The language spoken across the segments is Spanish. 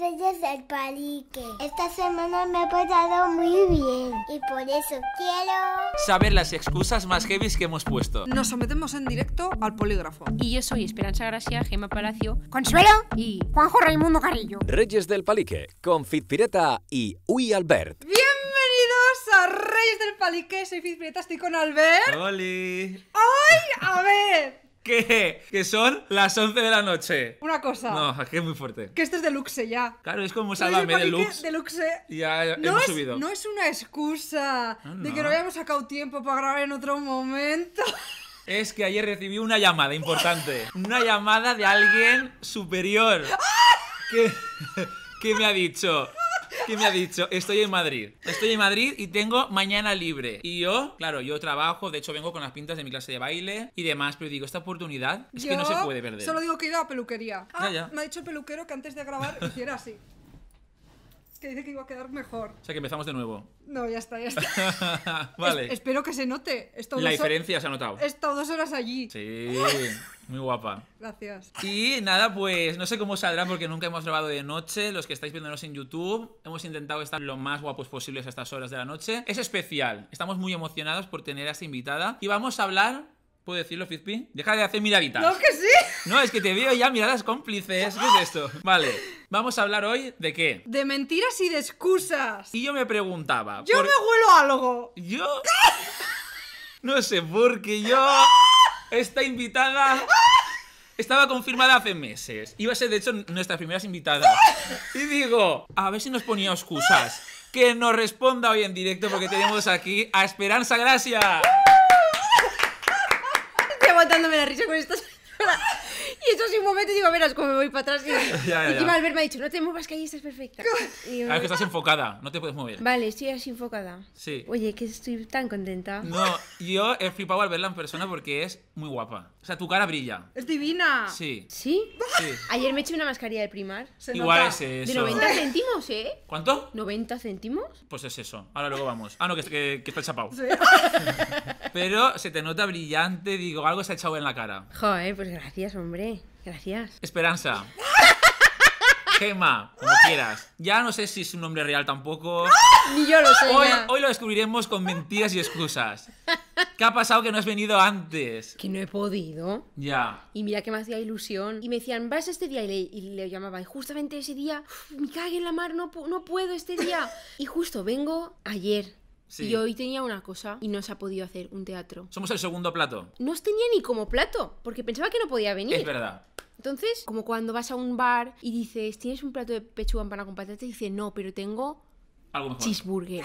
reyes del palique. Esta semana me ha portado muy bien y por eso quiero... Saber las excusas más heavy que hemos puesto. Nos sometemos en directo al polígrafo. Y yo soy Esperanza Gracia, Gema Palacio, Consuelo y Juanjo Raimundo Carrillo. Reyes del Palique, con Fit y Uy Albert. ¡Bienvenidos a Reyes del Palique. Soy Pireta, estoy con Albert. ¡Holi! ¡Ay! A ver, ¿Qué? Que son las 11 de la noche. Una cosa. No, aquí es muy fuerte. Que este es deluxe ya. Claro, es como Sálvame deluxe. Deluxe. Ya no hemos es, subido. No es una excusa ah, de que no habíamos sacado tiempo para grabar en otro momento. Es que ayer recibí una llamada importante. Una llamada de alguien superior. ¡Ah! Que, que me ha dicho. ¿Qué me ha dicho, estoy en Madrid, estoy en Madrid y tengo mañana libre. Y yo, claro, yo trabajo, de hecho vengo con las pintas de mi clase de baile y demás, pero digo, esta oportunidad es que no se puede perder. Solo digo que he ido a peluquería. Ah, me ha dicho el peluquero que antes de grabar hiciera así que dice que iba a quedar mejor. O sea que empezamos de nuevo. No, ya está, ya está. vale. espero que se note. La diferencia se ha notado. He estado dos horas allí. Sí, muy guapa. Gracias. Y nada, pues no sé cómo saldrá porque nunca hemos grabado de noche. Los que estáis viéndonos en YouTube, hemos intentado estar lo más guapos posibles a estas horas de la noche. Es especial. Estamos muy emocionados por tener a esta invitada. Y vamos a hablar ¿Puedo decirlo, Fizpi? Deja de hacer miraditas. ¡No, que sí! No, es que te veo ya miradas cómplices. ¿Qué es esto? Vale. Vamos a hablar hoy de qué? De mentiras y de excusas. Y yo me preguntaba. Yo me huelo algo. ¿Yo? no sé, qué yo. Esta invitada. Estaba confirmada hace meses. Iba a ser, de hecho, nuestras primeras invitadas. Y digo, a ver si nos ponía excusas. Que nos responda hoy en directo porque tenemos aquí a Esperanza Gracia dándome la risa con estas. y entonces en un momento digo, verás cómo me voy para atrás. Y, encima Albert me ha dicho, no te muevas que ahí estás perfecta. Y ah, es que estás ah". enfocada, no te puedes mover. Vale, estoy así enfocada. Sí. Oye, que estoy tan contenta. No, yo he flipado al verla en persona porque es muy guapa. O sea, tu cara brilla. ¡Es divina! Sí. ¿Sí? Sí. Ayer me eché una mascarilla de primar. Igual es eso. De 90 céntimos, ¿eh? ¿Cuánto? ¿90 céntimos? Pues es eso. Ahora luego vamos. Ah, no, que, está chapado. Pero se te nota brillante, digo, algo se ha echado en la cara. Joder, pues gracias, hombre. Gracias. Esperanza. Gema, como quieras. Ya no sé si es un nombre real tampoco. ¡Ah! Ni yo lo sé. Hoy, hoy lo descubriremos con mentiras y excusas. ¿Qué ha pasado que no has venido antes? Que no he podido. Ya. Y mira que me hacía ilusión. Y me decían, vas este día. Y le, llamaba. Y justamente ese día, me cague en la mar, no, no puedo este día. Y justo vengo ayer. Sí. Y hoy tenía una cosa y no se ha podido hacer un teatro. Somos el segundo plato. No os tenía ni como plato, porque pensaba que no podía venir. Es verdad. Entonces, como cuando vas a un bar y dices, ¿tienes un plato de pechuga empanada con patatas? Y dice, no, pero tengo algún cheeseburger.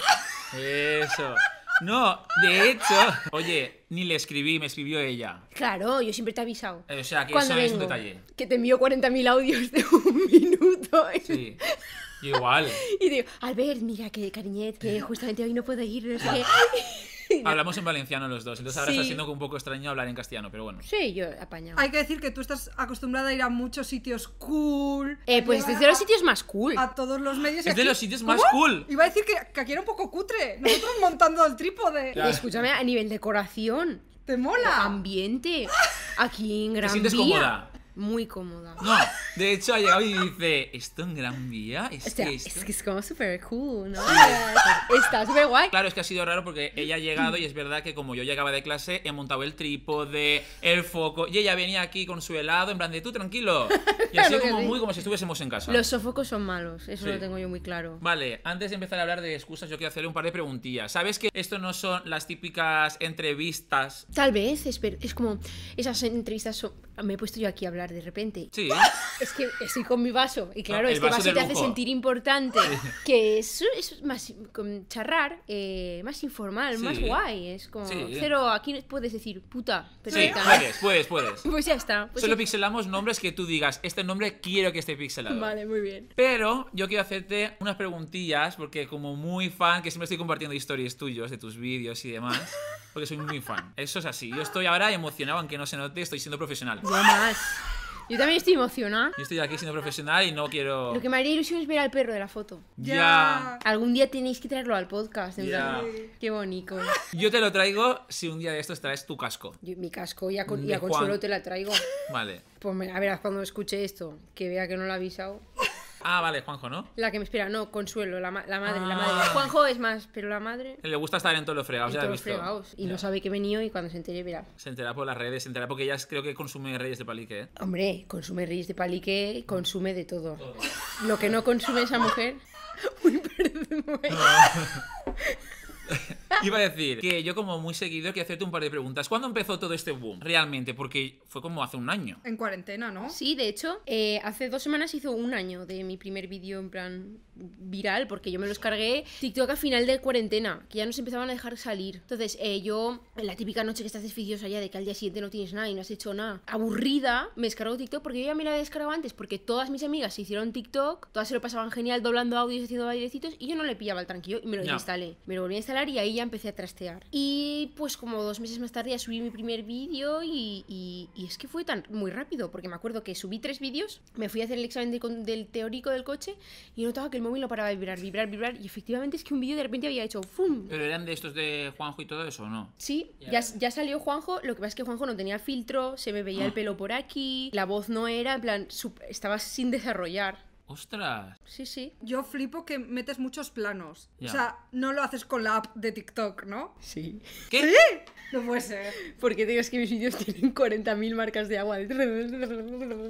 Eso. No, de hecho, oye, ni le escribí, me escribió ella. Claro, yo siempre te he avisado. Eh, o sea, que eso es un detalle. que te envió 40.000 audios de un minuto. Sí. Igual. Y digo, Albert, mira que cariñete, que justamente hoy no puedo ir. no Hablamos en valenciano los dos, entonces ahora está siendo un poco extraño hablar en castellano, pero bueno. Sí, yo apañado. Hay que decir que tú estás acostumbrada a ir a muchos sitios cool. Eh, pues es de los sitios más cool. A todos los medios. Es de los sitios más cool. Iba a decir que, aquí era un poco cutre. Nosotros montando el trípode. Escúchame, a nivel decoración. ¿Te mola? Ambiente. Aquí en Gran Te sientes cómoda muy cómoda. No, de hecho ha llegado y dice, ¿esto en Gran Vía? Es, que, es como súper cool, ¿no? Está súper guay. Claro, es que ha sido raro porque ella ha llegado y es verdad que como yo llegaba de clase, he montado el trípode, el foco, y ella venía aquí con su helado, en plan de tú tranquilo. Y así como muy como si estuviésemos en casa. Los sofocos son malos, eso lo tengo yo muy claro. Vale, antes de empezar a hablar de excusas, yo quiero hacerle un par de preguntillas. ¿Sabes que esto no son las típicas entrevistas? Tal vez, es, como esas entrevistas Me he puesto yo aquí a hablar de repente. Sí. Es que estoy con mi vaso. Y claro, este vaso, te hace sentir importante. Que es, es más charrar, eh, más informal, más guay. Es como cero, aquí puedes decir puta, Sí, puedes, puedes, puedes. Pues ya está. Pues Solo pixelamos nombres que tú digas, este nombre quiero que esté pixelado. Vale, muy bien. Pero yo quiero hacerte unas preguntillas, porque como muy fan, que siempre estoy compartiendo historias tuyos, de tus vídeos y demás. Porque soy muy fan. Eso es así. Yo estoy ahora emocionado, aunque no se note, estoy siendo profesional. Yo también estoy emocionada. Yo estoy aquí siendo profesional y no quiero. Lo que me haría ilusión es ver al perro de la foto. Ya. Algún día tenéis que traerlo al podcast. En Qué bonito. Yo te lo traigo si un día de estos traes tu casco. mi casco, ya con, ya con solo te la traigo. Vale. Pues a ver, cuando escuche esto, que vea que no lo ha avisado. Ah, vale, Juanjo, ¿no? La que me espera, no, Consuelo, la, la madre, la madre. Ah. Juanjo es más, pero la madre. Eh, le gusta estar en todos los fregados, ya lo he todos Y no sabe que venía y cuando se entere, mira. Se entera por las redes, se entera porque ella creo que consume Reyes de palique, ¿eh? Hombre, consume Reyes de palique, consume de todo. Lo que no consume esa mujer. Uy, perdón. Eh. Iba a decir que yo como muy seguido quiero hacerte un par de preguntas. ¿Cuándo empezó todo este boom? Realmente, porque fue como hace un año. En cuarentena, ¿no? Sí, de hecho, eh, hace dos semanas hizo un año de mi primer vídeo en plan viral, porque yo me los cargué TikTok a final de cuarentena, que ya nos empezaban a dejar salir. Entonces, eh, yo, en la típica noche que estás desficiosa ya de que al día siguiente no tienes nada y no has hecho nada, aburrida, me descargo TikTok porque yo ya me la descargado antes, porque todas mis amigas se hicieron TikTok, todas se lo pasaban genial doblando audios, haciendo bailecitos, y yo no le pillaba el tranquilo y me lo instalé. Me lo volví a instalar y ahí ya empecé a trastear. Y pues como dos meses más tarde ya subí mi primer vídeo y, es que fue tan muy rápido, porque me acuerdo que subí tres vídeos, me fui a hacer el examen del teórico del coche y notaba que el móvil no paraba de vibrar, vibrar, vibrar. Y efectivamente es que un vídeo de repente había hecho ¡fum! ¿Pero eran de estos de Juanjo y todo eso o no? Sí, ya, ya salió Juanjo, lo que pasa es que Juanjo no tenía filtro, se me veía el ah. pelo por aquí, la voz no era, en plan, estaba sin desarrollar. ¡Ostras! Sí, sí. Yo flipo que metes muchos planos. O sea, no lo haces con la app de TikTok, ¿no? Sí. ¿Qué? No puede ser. Porque digo, que mis vídeos tienen 40.000 marcas de agua.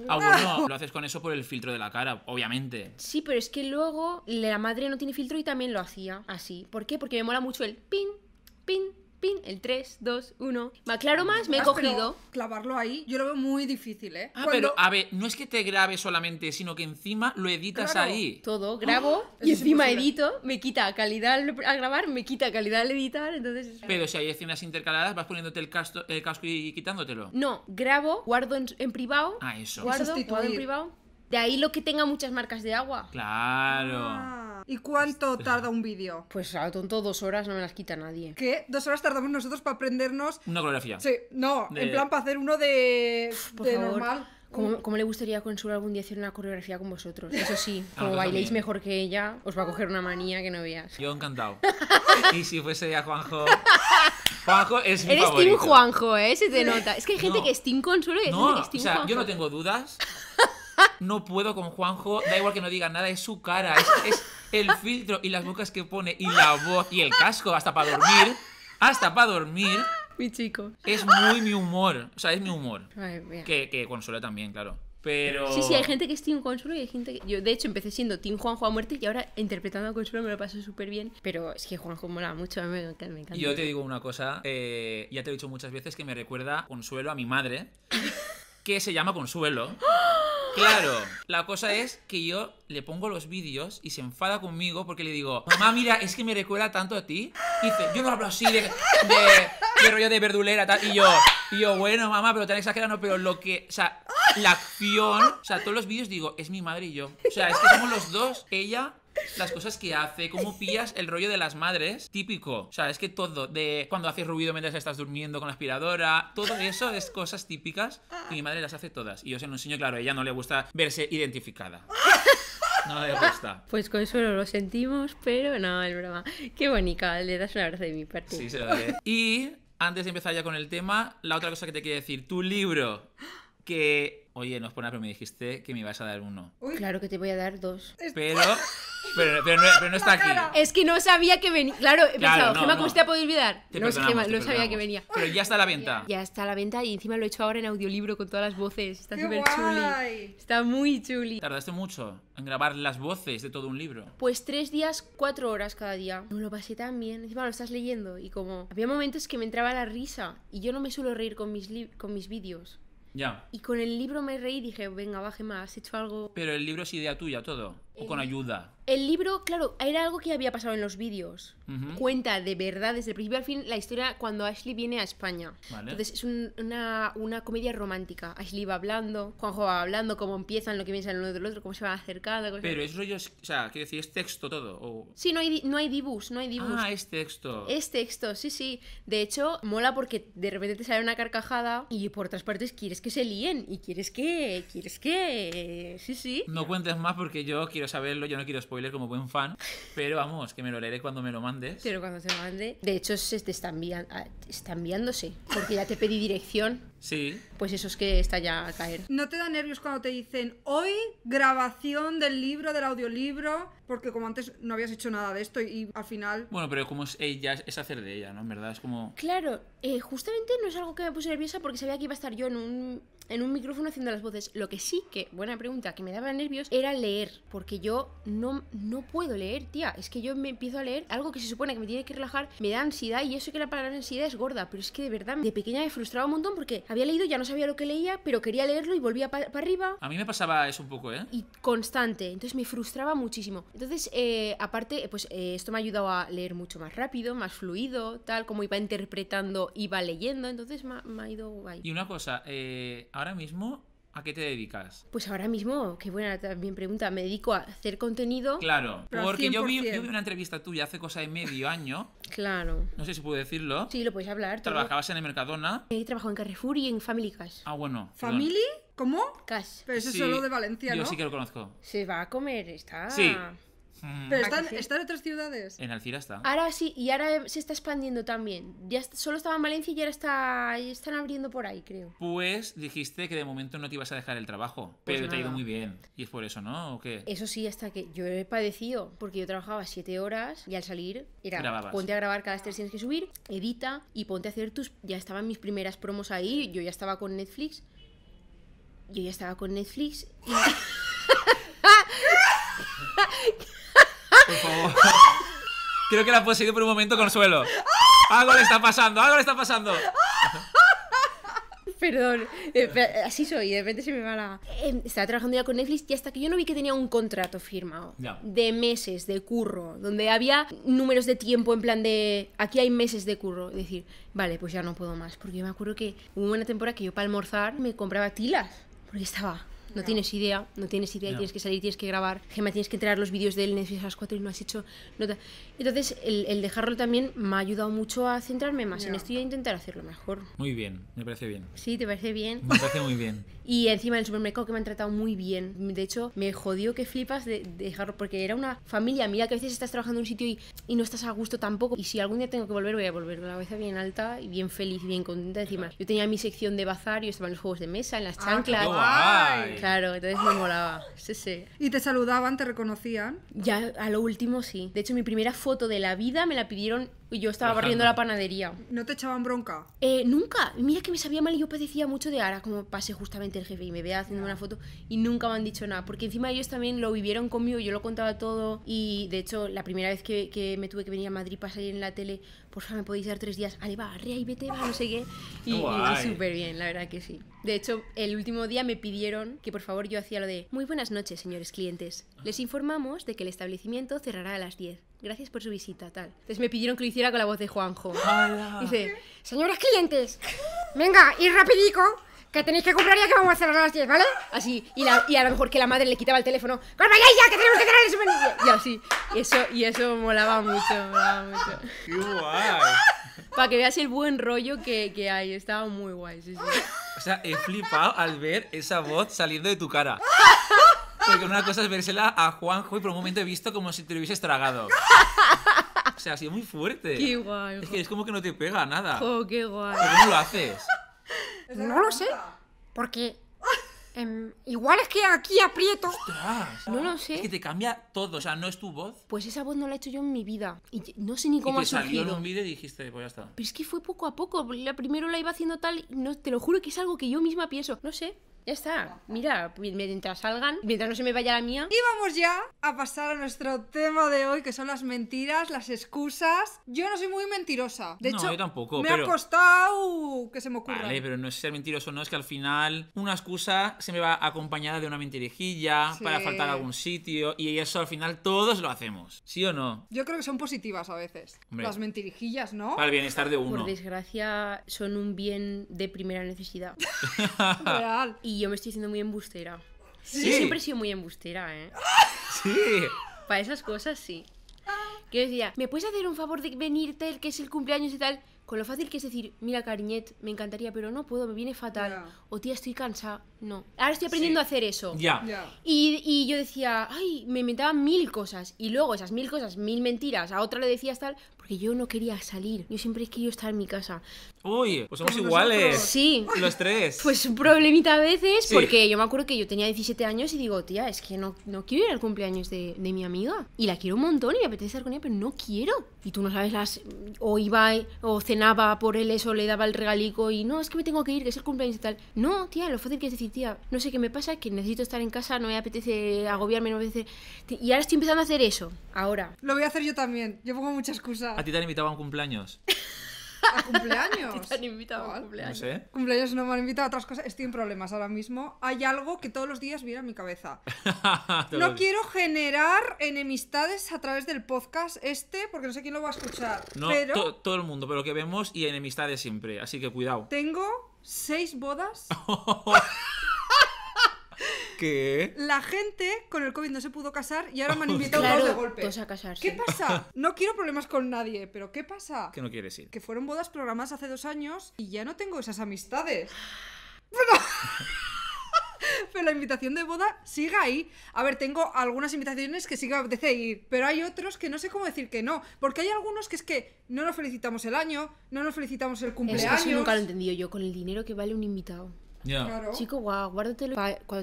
Ah, bueno, lo haces con eso por el filtro de la cara, obviamente. Sí, pero es que luego la madre no tiene filtro y también lo hacía así. ¿Por qué? Porque me mola mucho el pin, pin el 3, 2, 1. Me aclaro más, me he ah, cogido. Clavarlo ahí, yo lo veo muy difícil, ¿eh? Ah, pero a ver, no es que te grabe solamente, sino que encima lo editas ahí. Todo, grabo ah, y encima edito, me quita calidad al, grabar, me quita calidad al editar, entonces... Pero si hay escenas intercaladas, vas poniéndote el, el casco y quitándotelo. No, grabo, guardo en, privado, Ah, eso. guardo, guardo en privado. De ahí lo que tenga muchas marcas de agua. Claro. Ah. ¿Y cuánto este. tarda un vídeo? Pues al tonto dos horas no me las quita nadie. ¿Qué? ¿Dos horas tardamos nosotros para aprendernos? Una coreografía. Sí, no, en plan para hacer uno de, de normal. Uh. ¿Cómo, le gustaría Consuelo algún día hacer una coreografía con vosotros? Eso sí, como ah, bailéis mejor que ella, os va a coger una manía que no veas. Yo encantado. y si fuese a Juanjo. Juanjo es mi Eres Team Juanjo, ¿eh? Se te nota. Es que hay gente que es Team Consuelo y no, gente que es Team O sea, yo no tengo dudas. No puedo con Juanjo. Da igual que no diga nada, es su cara. es el filtro y las bocas que pone y la voz y el casco hasta para dormir, hasta para dormir. Mi chico. Es muy mi humor, o sea, es mi humor. que, que consuela también, claro. Pero... Sí, sí, hay gente que es Team Consuelo y hay gente que... Yo, de hecho, empecé siendo Team Juanjo a muerte y ahora interpretando a Consuelo me lo paso súper bien. Pero es que Juanjo mola mucho, me encanta, me encanta. Yo te digo una cosa, eh, ya te he dicho muchas veces que me recuerda Consuelo a mi madre, que se llama Consuelo. Claro, la cosa es que yo le pongo los vídeos y se enfada conmigo porque le digo, mamá, mira, es que me recuerda tanto a ti. Y dice, yo no hablo así de, rollo de verdulera, Y yo, y yo, bueno, mamá, pero tan exagerado, pero lo que, o sea, la acción, o sea, todos los vídeos digo, es mi madre y yo. O sea, es que somos los dos, ella las cosas que hace, cómo pillas el rollo de las madres, típico. O sea, es que todo, de cuando haces ruido mientras estás durmiendo con la aspiradora, todo eso es cosas típicas mi madre las hace todas. Y yo se lo enseño, claro, a ella no le gusta verse identificada. No le gusta. Pues con eso lo sentimos, pero no, es broma. Qué bonita, le das una abrazo de mi parte. Sí, se Y antes de empezar ya con el tema, la otra cosa que te quiero decir, tu libro, que... Oye, no es por nada, pero me dijiste que me ibas a dar uno. Claro que te voy a dar dos. Pero pero, no, está aquí. Es que no sabía que venía. Claro, he pensado, no, ha podido olvidar? no, sabía que venía. Pero ya está a la venta. Ya está a la venta y encima lo he hecho ahora en audiolibro con todas las voces. Está súper chuli. Está muy chuli. ¿Tardaste mucho en grabar las voces de todo un libro? Pues tres días, cuatro horas cada día. No lo pasé tan bien. Encima lo estás leyendo y como. Había momentos que me entraba la risa y yo no me suelo reír con mis, con mis vídeos. Ya. Y con el libro me reí y dije, venga, baje más, has hecho algo. Pero el libro es idea tuya, todo. O con ayuda. El libro, claro, era algo que había pasado en los vídeos. Cuenta de verdad, desde el principio al fin, la historia cuando Ashley viene a España. Entonces es una, una, comedia romántica. Ashley va hablando, Juanjo va hablando, cómo empiezan, lo que piensan el uno del otro, cómo se van acercando. Pero eso yo, o sea, quiero decir, es texto todo. Sí, no hay, no hay dibus, no hay dibus. Ah, es texto. Es texto, sí, sí. De hecho, mola porque de repente te sale una carcajada y por otras partes quieres que se líen y quieres que, quieres que, sí, sí. No cuentes más porque yo quiero saberlo, yo no quiero spoiler como buen fan, pero vamos, que me lo leeré cuando me lo mandes. Pero cuando se mande. De hecho, se te está, enviando, ah, está enviándose, porque ya te pedí dirección. Sí. Pues eso es que está ya a caer. ¿No te da nervios cuando te dicen hoy grabación del libro, del audiolibro? Porque como antes no habías hecho nada de esto y al final... Bueno, pero como es ella, eh, es hacer de ella, ¿no? En verdad es como... Claro, eh, justamente no es algo que me puse nerviosa porque sabía que iba a estar yo en un en un micrófono haciendo las voces. Lo que sí que, buena pregunta, que me daba nervios era leer, porque yo no, no puedo leer, tía. Es que yo me empiezo a leer algo que se supone que me tiene que relajar, me da ansiedad y eso que la palabra ansiedad es gorda, pero es que de verdad de pequeña me frustraba un montón porque había leído, ya no sabía lo que leía, pero quería leerlo y volvía para arriba. A mí me pasaba eso un poco, ¿eh? Y constante, entonces me frustraba muchísimo. Entonces, eh, aparte, eh, pues eh, esto me ha ayudado a leer mucho más rápido, más fluido, tal, como iba interpretando, iba leyendo, entonces me ha ido guay. Y una cosa, eh ahora mismo ¿A qué te dedicas? Pues ahora mismo, qué buena también pregunta, me dedico a hacer contenido. Claro, porque yo vi, una entrevista tuya hace cosa de medio año. Claro. No sé si puedo decirlo. Sí, lo puedes hablar. Trabajabas en el Mercadona. He trabajado en Carrefour y en Family Cash. Ah, bueno. ¿Family? ¿Cómo? Cash. Pero eso es solo de Valencia, ¿no? Yo sí que lo conozco. Se va a comer, está. Sí. Mm. Pero están, en otras ciudades. En Alcira está. Ahora sí, y ahora se está expandiendo también. Ya solo estaba en Valencia y ahora están abriendo por ahí, creo. Pues dijiste que de momento no te ibas a dejar el trabajo, pues pero te ha ido muy bien. ¿Y es por eso, no? ¿O qué? Eso sí, hasta que yo he padecido, porque yo trabajaba siete horas y al salir era ponte a grabar cada tres tienes que subir, edita y ponte a hacer tus. Ya estaban mis primeras promos ahí, yo ya estaba con Netflix. Yo ya estaba con Netflix y. Por favor. Creo que la puedo seguir por un momento Consuelo. Algo le está pasando, algo le está pasando. Perdón, eh, eh, así soy, de repente se me va la... Eh, estaba trabajando ya con Netflix y hasta que yo no vi que tenía un contrato firmado de meses de curro, donde había números de tiempo en plan de... Aquí hay meses de curro. Es decir, vale, pues ya no puedo más, porque yo me acuerdo que hubo una temporada que yo para almorzar me compraba tilas, porque estaba no, tienes idea, no tienes idea, Y tienes que salir, tienes que grabar, Gemma, tienes que entregar los vídeos de él necesitas las 4 y no has hecho... nota. Entonces, el, el, dejarlo también me ha ayudado mucho a centrarme más en esto y a intentar hacerlo mejor. Muy bien, me parece bien. Sí, te parece bien. Me parece muy bien. Y encima en el supermercado que me han tratado muy bien. De hecho, me jodió que flipas de, dejarlo, porque era una familia. Mira que a veces estás trabajando en un sitio y, no estás a gusto tampoco. Y si algún día tengo que volver, voy a volver con la cabeza bien alta y bien feliz y bien contenta. Encima, yo tenía mi sección de bazar, y estaba en los juegos de mesa, en las ah, chanclas. claro, entonces me molaba. Sí, sí. ¿Y te saludaban, te reconocían? Ya, a lo último sí. De hecho, mi primera foto de la vida me la pidieron y yo estaba barriendo la panadería. ¿No te echaban bronca? Eh, nunca. Mira que me sabía mal y yo padecía mucho de ara como pase justamente el jefe y me vea haciendo una foto y nunca me han dicho nada. Porque encima ellos también lo vivieron conmigo, yo lo contaba todo. Y de hecho, la primera vez que, que me tuve que venir a Madrid para salir en la tele por favor, me podéis dar tres días, Vale, va, y vete, va, no sé qué. Y, súper bien, la verdad que sí. De hecho, el último día me pidieron que por favor yo hacía lo de, muy buenas noches, señores clientes. Les informamos de que el establecimiento cerrará a las 10. Gracias por su visita, tal. Entonces me pidieron que lo hiciera con la voz de Juanjo. Dice, señores clientes, venga, ir rapidico que tenéis que comprar ya que vamos a cerrar a las 10, ¿vale? Así, y, a lo mejor que la madre le quitaba el teléfono, ¡Con ya, ya, que tenemos que cerrar el supermercado! Y así, y eso, y eso molaba mucho, molaba mucho. ¡Qué guay! Para que veas el buen rollo que, que hay, estaba muy guay, sí, sí. O sea, he flipado al ver esa voz saliendo de tu cara. Porque una cosa es versela a Juanjo y por un momento he visto como si te lo hubieses tragado. O sea, ha sido muy fuerte. Qué guay. Es que es como que no te pega nada. Oh, qué guay. ¿Cómo lo haces? No lo sé. Porque em, igual es que aquí aprieto. No lo sé. Es que te cambia todo, o sea, no es tu voz. Pues esa voz no la he hecho yo en mi vida. Y no sé ni cómo y ha salió en un y dijiste, pues ya está. Pero es que fue poco a poco. La primero la iba haciendo tal. y No, te lo juro que es algo que yo misma pienso. No sé. Ya está. Mira, mientras salgan, mientras no se me vaya la mía. Y vamos ya a pasar a nuestro tema de hoy, que son las mentiras, las excusas. Yo no soy muy mentirosa. De hecho, yo tampoco. Me ha costado que se me ocurra. Vale, pero no es ser mentiroso, no es que al final una excusa se me va acompañada de una mentirijilla para faltar a algún sitio. Y eso al final todos lo hacemos. ¿Sí o no? Yo creo que son positivas a veces. Las mentirijillas, ¿no? Para el bienestar de uno. Por desgracia, son un bien de primera necesidad. Real. Y yo me estoy haciendo muy embustera. Sí. Yo siempre he sido muy embustera, ¿eh? Sí. Para esas cosas, sí. Que yo decía, ¿me puedes hacer un favor de venirte el que es el cumpleaños y tal? Con lo fácil que es decir, mira, cariñet, me encantaría, pero no puedo, me viene fatal. O tía, estoy cansada. No. Ahora estoy aprendiendo a hacer eso. Ya. Y, y, yo decía, ay, me inventaba mil cosas. Y luego esas mil cosas, mil mentiras, a otra le decías tal, porque yo no quería salir. Yo siempre he querido estar en mi casa. Uy, pues somos iguales. Sí. Los tres. Pues un problemita a veces, porque yo me acuerdo que yo tenía 17 años y digo, tía, es que no, no quiero ir al cumpleaños de, mi amiga. Y la quiero un montón y me apetece estar con ella, pero no quiero. Y tú no sabes las... O iba o cenaba por él eso, le daba el regalico y no, es que me tengo que ir, que es el cumpleaños y tal. No, tía, lo fácil que es decir, tía, no sé qué me pasa, que necesito estar en casa, no me apetece agobiarme, no me apetece... Y ahora estoy empezando a hacer eso, ahora. Lo voy a hacer yo también, yo pongo muchas excusas a ti te han invitado a un cumpleaños. ¿A cumpleaños? ¿A te han invitado a cumpleaños? No sé. Cumpleaños no me han invitado a otras cosas. Estoy en problemas ahora mismo. Hay algo que todos los días viene a mi cabeza. no quiero generar enemistades a través del podcast este, porque no sé quién lo va a escuchar. todo el mundo, pero que vemos y enemistades siempre. Así que cuidado. Tengo seis bodas. ¿Qué? La gente con el COVID no se pudo casar y ahora me han invitado de golpe. ¿Qué pasa? No quiero problemas con nadie, pero ¿qué pasa? Que no quieres ir. Que fueron bodas programadas hace dos años y ya no tengo esas amistades. Ah. Pero... la invitación de boda sigue ahí. A ver, tengo algunas invitaciones que sí que apetece ir, pero hay otros que no sé cómo decir que no. Porque hay algunos que es que no nos felicitamos el año, no nos felicitamos el cumpleaños. nunca lo he entendido yo, con el dinero que vale un invitado. Chico, guau, wow, cuando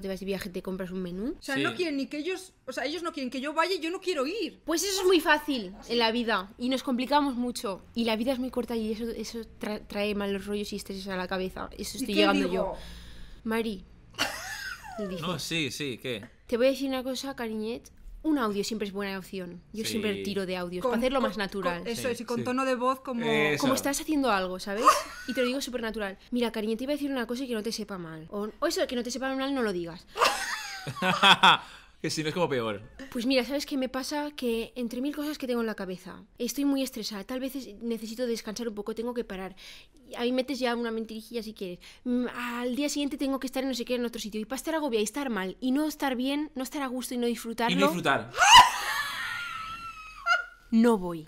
te vas de viaje te compras un menú. O sea, no quieren ni que ellos, o sea, ellos no quieren que yo vaya yo no quiero ir. Pues eso es muy fácil en la vida y nos complicamos mucho y la vida es muy corta y eso, eso trae malos rollos y estrés a la cabeza. Eso estoy llegando yo. Mari. no, sí, sí, ¿qué? Te voy a decir una cosa, cariñet un audio siempre es buena opción. Yo siempre tiro de audios, para hacerlo más natural. eso es, y con tono de voz como... Como estás haciendo algo, ¿sabes? Y te lo digo súper natural. Mira, cariño, te iba a decir una cosa y que no te sepa mal. O, o eso, que no te sepa mal, no lo digas. que si no es como peor. Pues mira, ¿sabes qué me pasa? Que entre mil cosas que tengo en la cabeza, estoy muy estresada. Tal vez necesito descansar un poco, tengo que parar. Ahí metes ya una mentirijilla si quieres. Mm, al día siguiente tengo que estar en no sé qué, en otro sitio. Y para estar agobiada y estar mal, y no estar bien, no estar a gusto y no disfrutarlo. Y no disfrutar. No voy.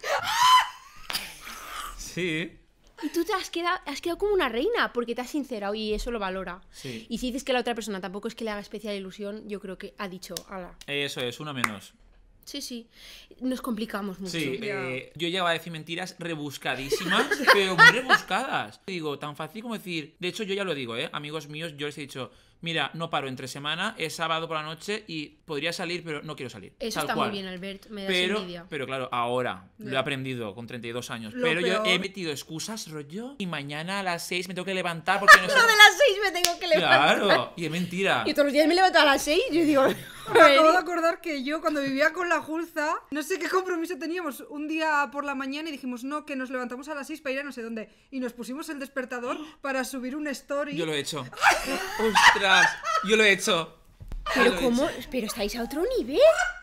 Sí. Y tú te has quedado, has quedado como una reina porque te has sincerado y eso lo valora. Y si dices que la otra persona tampoco es que le haga especial ilusión, yo creo que ha dicho, ala. Eso es, uno menos. Sí, sí. Nos complicamos mucho. Sí, eh, yo a decir mentiras rebuscadísimas, pero muy rebuscadas. Digo, tan fácil como decir. De hecho, yo ya lo digo, ¿eh? Amigos míos, yo les he dicho, mira, no paro entre semana, es sábado por la noche y podría salir, pero no quiero salir. Eso está muy bien, Albert, me da pero, Pero claro, ahora lo he aprendido con 32 años, pero yo he metido excusas, rollo, y mañana a las 6 me tengo que levantar porque no de las 6 me tengo que levantar. Claro, y es mentira. Y todos los días me levanto a las 6 y yo digo... Me acabo de acordar que yo cuando vivía con la Julza, no sé qué compromiso teníamos un día por la mañana y dijimos, no, que nos levantamos a las 6 para ir a no sé dónde. Y nos pusimos el despertador para subir un story. Yo lo he hecho. ¡Ostras! Yo lo he hecho. Pero cómo, pero estáis a otro nivel.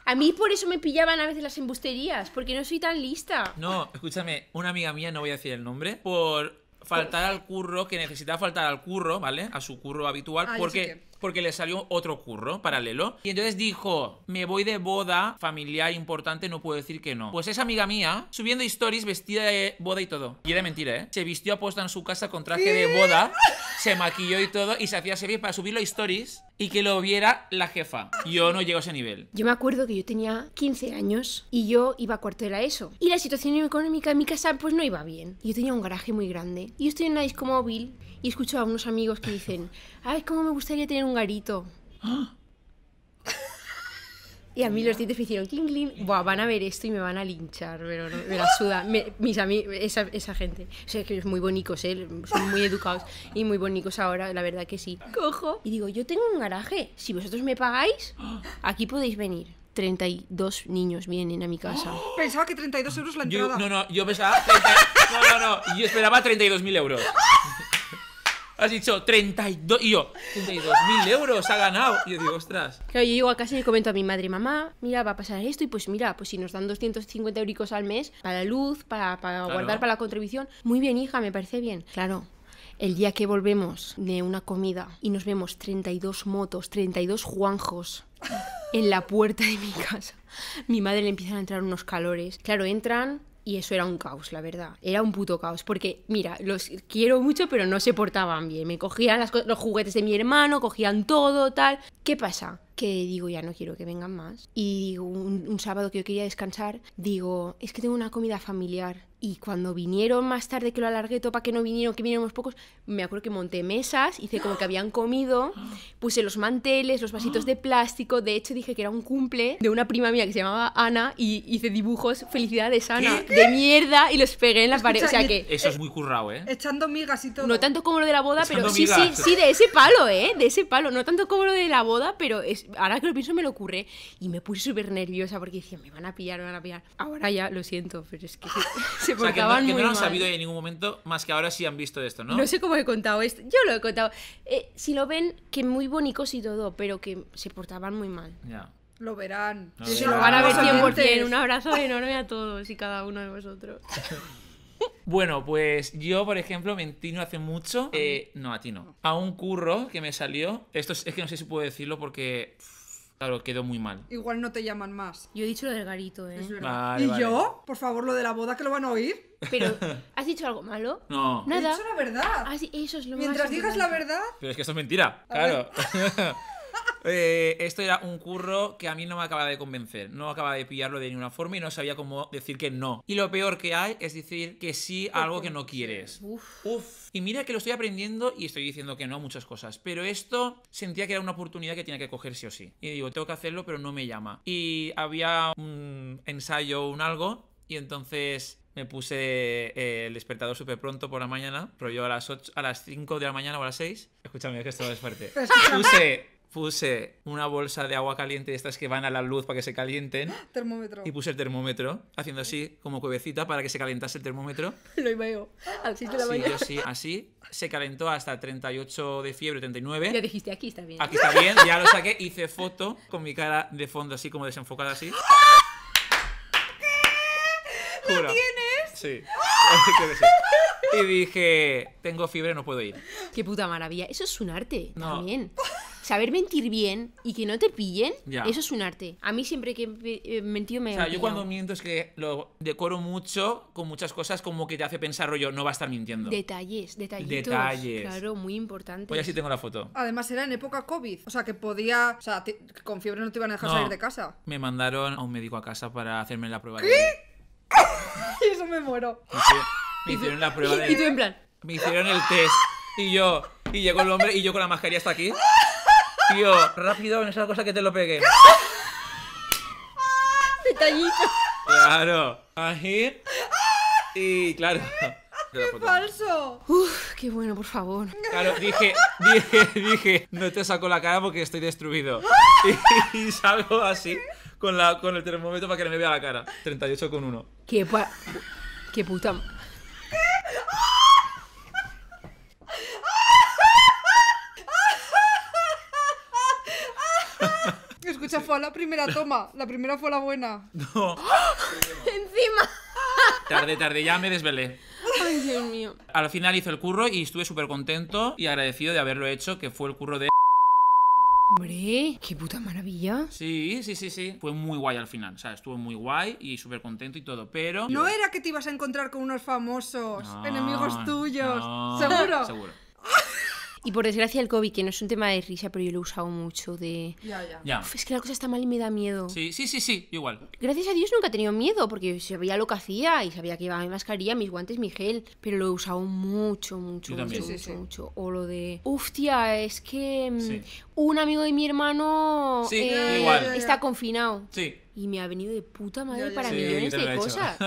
A mí por eso me pillaban a veces las embusterías, porque no soy tan lista. No, escúchame, una amiga mía, no voy a decir el nombre, por faltar oh. al curro, que necesita faltar al curro, ¿vale? A su curro habitual, ah, porque porque le salió otro curro paralelo. Y entonces dijo, me voy de boda familiar importante, no puedo decir que no. Pues esa amiga mía, subiendo stories vestida de boda y todo. Y era mentira, ¿eh? Se vistió a aposta en su casa con traje de boda, se maquilló y todo, y se hacía servir para subirlo a stories y que lo viera la jefa. Yo no llego a ese nivel. Yo me acuerdo que yo tenía 15 años y yo iba a cuartel a ESO. Y la situación económica en mi casa pues no iba bien. Yo tenía un garaje muy grande y yo estoy en una disco móvil y escucho a unos amigos que dicen, ay, cómo me gustaría tener un garito. Y a mí los dientes me hicieron Buah, van a ver esto y me van a linchar, pero no, me la suda. mis amigos, esa, esa, gente. O sea, que es muy bonicos, ¿eh? Son muy educados y muy bonicos ahora, la verdad que sí. Cojo. Y digo, yo tengo un garaje. Si vosotros me pagáis, aquí podéis venir. 32 niños vienen a mi casa. Pensaba que 32 euros la entrada. Yo, no, no, yo pensaba. no, no, no. Yo esperaba 32.000 euros. has dicho 32. Y yo, 32 mil euros ha ganado. Y yo digo, ostras. Claro, yo llego a casa y le comento a mi madre, mamá, mira, va a pasar esto. Y pues mira, pues si nos dan 250 euros al mes para la luz, para, guardar, para la contribución. Muy bien, hija, me parece bien. Claro, el día que volvemos de una comida y nos vemos 32 motos, 32 Juanjos en la puerta de mi casa, mi madre le empiezan a entrar unos calores. Claro, entran y eso era un caos, la verdad. Era un puto caos. Porque, mira, los quiero mucho, pero no se portaban bien. Me cogían los juguetes de mi hermano, cogían todo, tal. ¿Qué pasa? Que digo, ya no quiero que vengan más. Y digo, un sábado que yo quería descansar, digo, es que tengo una comida familiar y cuando vinieron más tarde, que lo alargué todo para que no vinieron, que vinieron unos pocos, me acuerdo que monté mesas, hice como que habían comido, puse los manteles, los vasitos de plástico. De hecho, dije que era un cumple de una prima mía que se llamaba Ana y hice dibujos, felicidades Ana, de mierda, y los pegué en las paredes O sea que. Eso es muy currado, ¿eh? Echando migas y todo. No tanto como lo de la boda, pero sí, sí, sí, de ese palo, ¿eh? De ese palo. No tanto como lo de la boda, pero es... ahora que lo pienso me lo ocurre. Y me puse súper nerviosa porque decía, me van a pillar, me van a pillar. Ahora ya, lo siento, pero es que. que no lo han sabido en ningún momento, más que ahora sí han visto esto, ¿no? No sé cómo he contado esto. Yo lo he contado. Eh, si lo ven, que muy bonitos y todo, pero que se portaban muy mal. Ya. Lo verán. Se lo van a ver 100%. Un abrazo enorme a todos y cada uno de vosotros. Bueno, pues yo, por ejemplo, no hace mucho. Eh, no, a ti no. A un curro que me salió. Esto es, que no sé si puedo decirlo porque. Claro, quedó muy mal. Igual no te llaman más. Yo he dicho lo del garito, ¿eh? Es verdad. ¿Y yo? Por favor, lo de la boda que lo van a oír. Pero, ¿has dicho algo malo? No. Nada. He dicho la verdad. Ah, eso es lo Mientras digas la verdad. Pero es que eso es mentira. claro. Eh, esto era un curro que a mí no me acaba de convencer. No acababa de pillarlo de ninguna forma y no sabía cómo decir que no. Y lo peor que hay es decir que sí a algo que no quieres. Uf. Y mira que lo estoy aprendiendo y estoy diciendo que no a muchas cosas. Pero esto sentía que era una oportunidad que tenía que coger sí o sí. Y digo, tengo que hacerlo, pero no me llama. Y había un ensayo, o un algo. Y entonces me puse eh, el despertador súper pronto por la mañana, yo a las, a las 5 de la mañana o a las 6. Escúchame, es que esto es fuerte. Puse puse una bolsa de agua caliente estas que van a la luz para que se calienten. Termómetro. Y puse el termómetro, haciendo así como cuevecita para que se calentase el termómetro. Lo iba yo. Así te la sí, así. Se calentó hasta 38 de fiebre, 39. Ya dijiste, aquí está bien. Aquí está bien, ya lo saqué. Hice foto con mi cara de fondo así como desenfocada así. ¿Qué? tienes? Sí. Y dije, tengo fiebre, no puedo ir. Qué puta maravilla. Eso es un arte no. también saber mentir bien y que no te pillen, eso es un arte. A mí siempre que he eh, mentido me... O sea, yo cuando miento es que lo decoro mucho con muchas cosas como que te hace pensar rollo, no va a estar mintiendo. Detalles, detallitos. Detalles. Claro, muy importante. Pues así tengo la foto. Además era en época COVID, o sea que podía... O sea, con fiebre no te iban a dejar salir de casa. Me mandaron a un médico a casa para hacerme la prueba. ¿Qué? y eso me muero. Me hicieron, la prueba de... Y tú en plan... Me hicieron el test y yo... Y llegó el hombre y yo con la mascarilla hasta aquí rápido, en esa cosa que te lo pegué Detallito. Claro. Ahí. Y claro. ¡Qué falso! Uf, qué bueno, por favor. Claro, dije, dije, dije, no te saco la cara porque estoy destruido. Y, salgo así con, la, con el termómetro para que no me vea la cara. 38 con 1. Qué pa... Qué puta... escucha, fue la primera toma. La primera fue la buena. No. Encima. Tarde, tarde, ya me desvelé. Ay, Dios mío. Al final hizo el curro y estuve súper contento y agradecido de haberlo hecho, que fue el curro de... Hombre, qué puta maravilla. Sí, sí, sí, sí. Fue muy guay al final. O sea, estuvo muy guay y súper contento y todo, pero. No era que te ibas a encontrar con unos famosos, enemigos tuyos. Seguro. Y por desgracia el COVID, que no es un tema de risa, pero yo lo he usado mucho de... Ya, ya. es que la cosa está mal y me da miedo. Sí, sí, sí, sí, igual. Gracias a Dios nunca he tenido miedo, porque sabía lo que hacía y sabía que iba mi mascarilla, mis guantes, mi gel, pero lo he usado mucho, mucho, mucho, mucho, mucho, O lo de... Uf, tía, es que mm, un amigo de mi hermano eh, igual. está confinado. Sí y me ha venido de puta madre para millones de cosas.